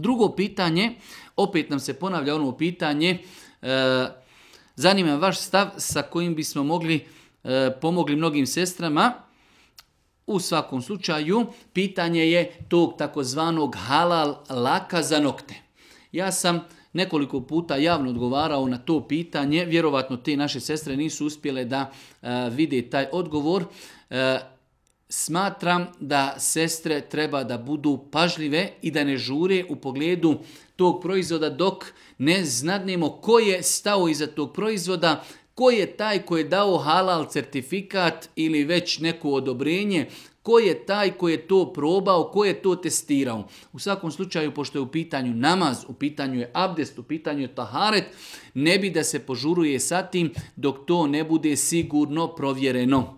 Drugo pitanje, opet nam se ponavlja ono pitanje, e, zanima vaš stav sa kojim bismo mogli e, pomogli mnogim sestrama. U svakom slučaju, pitanje je tog takozvanog halal laka za nokte. Ja sam nekoliko puta javno odgovarao na to pitanje. Vjerovatno te naše sestre nisu uspjele da e, vide taj odgovor smatram da sestre treba da budu pažljive i da ne žure u pogledu tog proizvoda dok ne znadnemo ko je stao iza tog proizvoda, ko je taj koji je dao halal certifikat ili već neko odobrenje, ko je taj koji je to probao, ko je to testirao. U svakom slučaju, pošto je u pitanju namaz, u pitanju je abdest, u pitanju je taharet, ne bi da se požuruje sa tim dok to ne bude sigurno provjereno.